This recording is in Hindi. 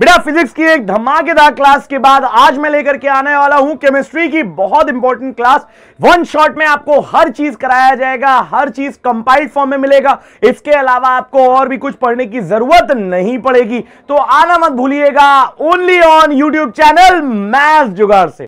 बेटा फिजिक्स की एक धमाकेदार क्लास के बाद आज मैं लेकर के आने वाला हूं केमिस्ट्री की बहुत इंपॉर्टेंट क्लास वन शॉट में आपको हर चीज कराया जाएगा हर चीज कंपाइल्ड फॉर्म में मिलेगा इसके अलावा आपको और भी कुछ पढ़ने की जरूरत नहीं पड़ेगी तो आना मत भूलिएगा only on YouTube channel Math Jugaad से